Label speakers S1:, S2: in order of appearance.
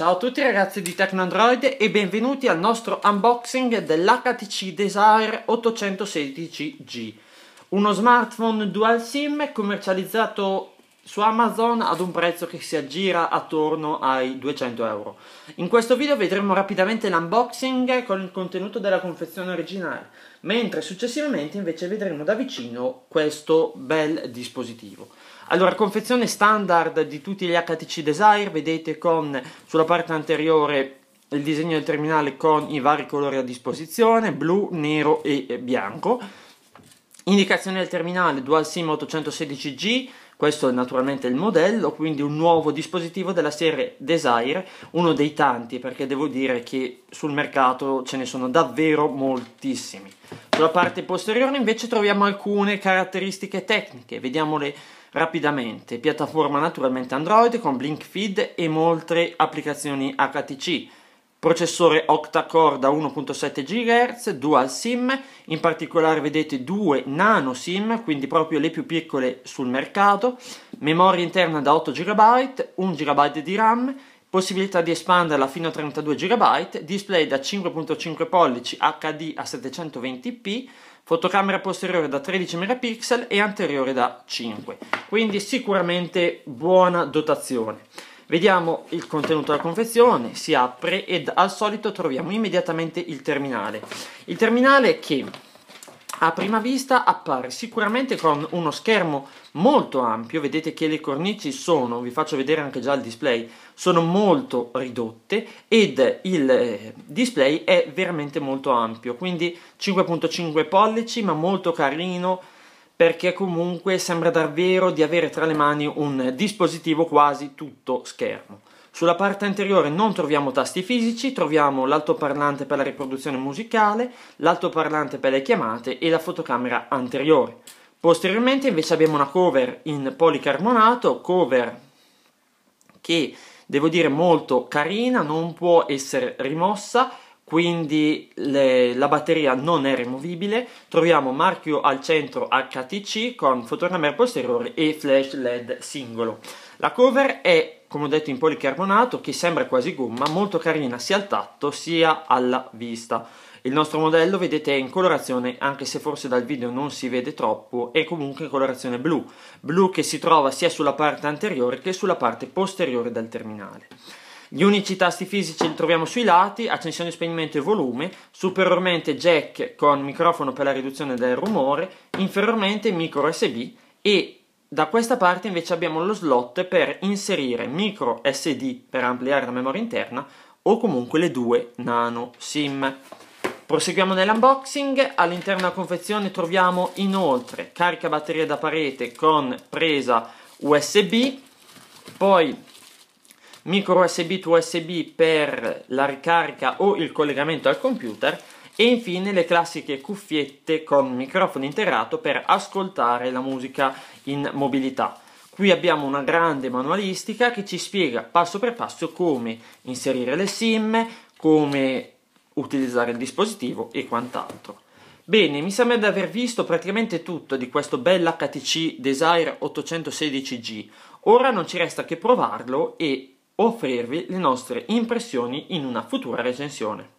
S1: Ciao a tutti ragazzi di TecnoAndroid e benvenuti al nostro unboxing dell'HTC Desire 816G, uno smartphone dual SIM commercializzato su Amazon ad un prezzo che si aggira attorno ai 200 euro. In questo video vedremo rapidamente l'unboxing con il contenuto della confezione originale, mentre successivamente invece vedremo da vicino questo bel dispositivo. Allora, confezione standard di tutti gli HTC Desire, vedete con sulla parte anteriore il disegno del terminale con i vari colori a disposizione, blu, nero e bianco. Indicazione del terminale Dual SIM 816G, questo è naturalmente il modello, quindi un nuovo dispositivo della serie Desire, uno dei tanti perché devo dire che sul mercato ce ne sono davvero moltissimi. Sulla parte posteriore invece troviamo alcune caratteristiche tecniche, vediamole rapidamente. Piattaforma naturalmente Android con Blink Feed e molte applicazioni HTC Processore octa-core da 1.7 GHz, dual SIM, in particolare vedete due nano SIM, quindi proprio le più piccole sul mercato, memoria interna da 8 GB, 1 GB di RAM, possibilità di espanderla fino a 32 GB, display da 5.5 pollici HD a 720p, fotocamera posteriore da 13 megapixel e anteriore da 5. Quindi sicuramente buona dotazione. Vediamo il contenuto della confezione, si apre ed al solito troviamo immediatamente il terminale. Il terminale che a prima vista appare sicuramente con uno schermo molto ampio, vedete che le cornici sono, vi faccio vedere anche già il display, sono molto ridotte ed il eh, display è veramente molto ampio, quindi 5.5 pollici ma molto carino, perché comunque sembra davvero di avere tra le mani un dispositivo quasi tutto schermo. Sulla parte anteriore non troviamo tasti fisici, troviamo l'altoparlante per la riproduzione musicale, l'altoparlante per le chiamate e la fotocamera anteriore. Posteriormente invece abbiamo una cover in policarbonato, cover che devo dire molto carina, non può essere rimossa, quindi le, la batteria non è rimovibile. troviamo marchio al centro HTC con fotoramere posteriore e flash LED singolo. La cover è, come ho detto, in policarbonato che sembra quasi gomma, molto carina sia al tatto sia alla vista. Il nostro modello, vedete, è in colorazione, anche se forse dal video non si vede troppo, è comunque in colorazione blu. Blu che si trova sia sulla parte anteriore che sulla parte posteriore del terminale. Gli unici tasti fisici li troviamo sui lati, accensione, spegnimento e volume, superiormente jack con microfono per la riduzione del rumore, inferiormente micro USB e da questa parte invece abbiamo lo slot per inserire micro SD per ampliare la memoria interna o comunque le due nano SIM. Proseguiamo nell'unboxing, all'interno della confezione troviamo inoltre carica batteria da parete con presa USB, poi micro USB to USB per la ricarica o il collegamento al computer e infine le classiche cuffiette con microfono interrato per ascoltare la musica in mobilità. Qui abbiamo una grande manualistica che ci spiega passo per passo come inserire le SIM, come utilizzare il dispositivo e quant'altro. Bene, mi sembra di aver visto praticamente tutto di questo bel HTC Desire 816G. Ora non ci resta che provarlo e offrirvi le nostre impressioni in una futura recensione.